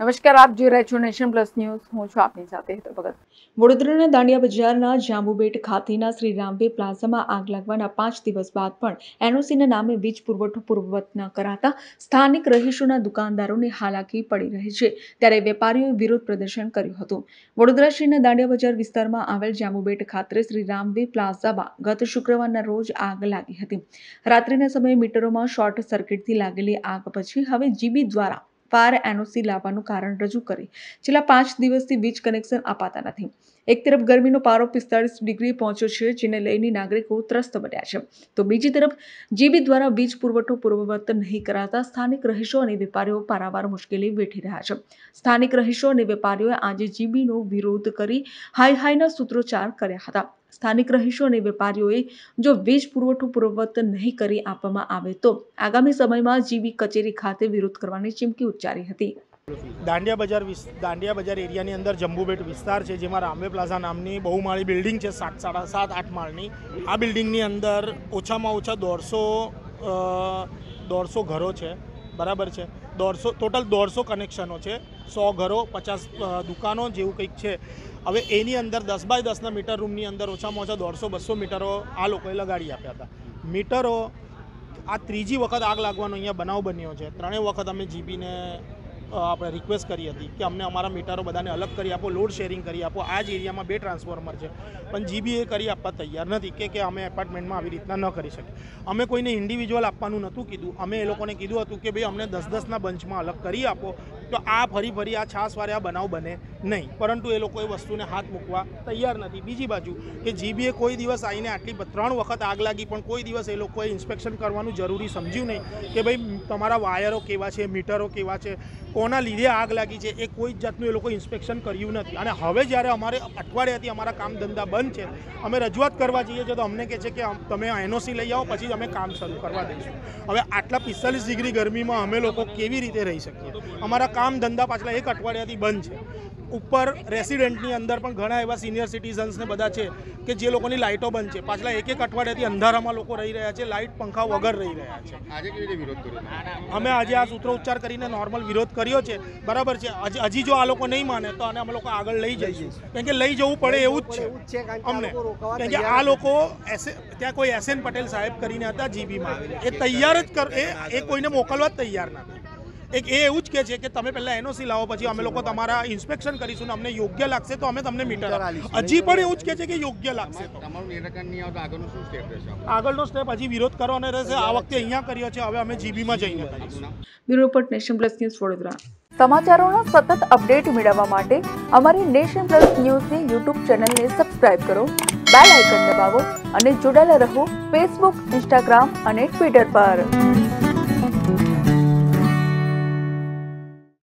નમસ્કાર આપ જોઈ રહ્યા છો નેશન પ્લસ ન્યૂઝ હું છું આપની સાથે હેતુ ભગત વડોદરાના દાંડિયા બજારના જાંબુબેટ ખાતેના શ્રી રામવે પ્લાઝામાં આગ લાગવાના પાંચ દિવસ બાદ પણ એનઓસીના નામે વીજ પુરવઠો પૂર્વવત ન કરાતા સ્થાનિક રહીશોના દુકાનદારોને હાલાકી પડી રહી છે ત્યારે વેપારીઓએ વિરોધ પ્રદર્શન કર્યું હતું વડોદરા શ્રીના દાંડિયા બજાર વિસ્તારમાં આવેલ જાંબુબેટ ખાતે શ્રી રામવે પ્લાઝામાં ગત શુક્રવારના રોજ આગ લાગી હતી રાત્રિના સમયે મીટરોમાં શોર્ટ સર્કિટથી લાગેલી આગ પછી હવે જીબી દ્વારા ફાર એનઓસી લાવવાનું કારણ રજૂ કરી છેલ્લા પાંચ દિવસથી વીજ કનેક્શન અપાતા નથી એક તરફ ગરમીનો પારો પિસ્તાળીસ ડિગ્રી પહોંચ્યો છે જેને લઈને નાગરિકો ત્રસ્ત બન્યા છે તો બીજી તરફ જીબી દ્વારા વીજ પુરવઠો પૂર્વવત નહીં કરાતા સ્થાનિક રહીશો અને વેપારીઓ પારાવાર મુશ્કેલી વેઠી રહ્યા છે સ્થાનિક રહીશો અને વેપારીઓએ આજે જીબીનો વિરોધ કરી હાઈ હાઈના સૂત્રોચ્ચાર કર્યા હતા સ્થાનિક રહીશો અને વેપારીઓએ જો વીજ પુરવઠો પૂર્વવત નહીં કરી આપવામાં આવે તો આગામી સમયમાં જીવી કચેરી ખાતે વિરોધ કરવાની ચીમકી ઉચ્ચારી હતી દાંડિયા બજાર દાંડિયા બજાર એરિયાની અંદર જંબુબેટ વિસ્તાર છે જેમાં રામવે પ્લાઝા નામની બહુમાળી બિલ્ડિંગ છે સાત સાડા સાત આઠ માળની આ બિલ્ડિંગની અંદર ઓછામાં ઓછા દોઢસો દોઢસો ઘરો છે બરાબર છે દોઢસો ટોટલ દોઢસો કનેક્શનો છે સો ઘરો પચાસ દુકાનો જેવું કંઈક છે હવે એની અંદર દસ બાય દસના મીટર રૂમની અંદર ઓછામાં ઓછા દોઢસો બસો મીટરો આ લોકોએ લગાડી આપ્યા હતા મીટરો આ ત્રીજી વખત આગ લાગવાનો અહીંયા બનાવ બન્યો છે ત્રણેય વખત અમે જીબીને આપણે રિક્વેસ્ટ કરી હતી કે અમને અમારા મીટરો બધાને અલગ કરી આપો લોડ શેરિંગ કરી આપો આ જ એરિયામાં બે ટ્રાન્સફોર્મર છે પણ જીબી એ કરી આપવા તૈયાર નથી કે કે અમે એપાર્ટમેન્ટમાં આવી રીતના ન કરી શકીએ અમે કોઈને ઇન્ડિવિજ્યુઅલ આપવાનું નહોતું કીધું અમે એ લોકોને કીધું હતું કે ભાઈ અમને દસ દસના બંચમાં અલગ કરી આપો તો આ ફરી ફરી આ છાસવારે આ બનાવ બને નહીં પરંતુ એ લોકો એ વસ્તુને હાથ મૂકવા તૈયાર નથી બીજી બાજુ કે જીબીએ કોઈ દિવસ આવીને આટલી ત્રણ વખત આગ લાગી પણ કોઈ દિવસ એ લોકોએ ઇન્સ્પેક્શન કરવાનું જરૂરી સમજ્યું નહીં કે ભાઈ તમારા વાયરો કેવા છે મીટરો કેવા છે કોના લીધે આગ લાગી છે એ કોઈ જ જાતનું એ લોકોએ ઇન્સ્પેક્શન કર્યું નથી અને હવે જ્યારે અમારે અઠવાડિયાથી અમારા કામ ધંધા બંધ છે અમે રજૂઆત કરવા જઈએ છીએ તો અમને કહે છે કે તમે એનઓસી લઈ આવો પછી જ અમે કામ શરૂ કરવા દઈશું હવે આટલા પિસ્તાલીસ ડિગ્રી ગરમીમાં અમે લોકો કેવી રીતે રહી શકીએ અમારા કામ ધંધા પાછલા એક અઠવાડિયાથી બંધ છે ઉપર રેસિડેન્ટની અંદર પણ ઘણા એવા સિનિયર સિટીઝન્સને બધા છે કે જે લોકોની લાઇટો બંધ છે પાછલા એક એક અઠવાડિયાથી અંધારામાં લોકો રહી રહ્યા છે લાઇટ પંખા વગર રહી રહ્યા છે અમે આજે આ ઉચ્ચાર કરીને નોર્મલ વિરોધ કર્યો છે બરાબર છે હજી જો આ લોકો નહીં માને તો અને અમે લોકો આગળ લઈ જઈએ કારણ કે લઈ જવું પડે એવું જ છે અમને કારણ કે આ લોકો ત્યાં કોઈ એસ એન પટેલ સાહેબ કરીને હતા જીબીમાં એ તૈયાર જ કર એ કોઈને મોકલવા જ તૈયાર નથી એક એ એવું જ કે છે કે તમે પહેલાં એનઓસી લાવો પછી અમે લોકો તમારા ઇન્સ્પેક્શન કરીશું ને અમને યોગ્ય લાગશે તો અમે તમને મીટર હજી પણ એવું જ કે છે કે યોગ્ય લાગશે આગળનો સ્ટેપ હજી વિરોધ કરવાનો રહેશે આ વખતે અહીંયા કર્યો છે હવે અમે જીબીમાં જઈને કરીશું નેશન પ્લસ ન્યૂઝ વડોદરા સમાચારોનો સતત અપડેટ મેળવવા માટે અમારી નેશન પ્લસ ન્યૂઝની યુટ્યુબ ચેનલને સબસ્ક્રાઇબ કરો બેલ આઇકન દબાવો અને જોડાયેલા રહો ફેસબુક ઇન્સ્ટાગ્રામ અને ટ્વિટર પર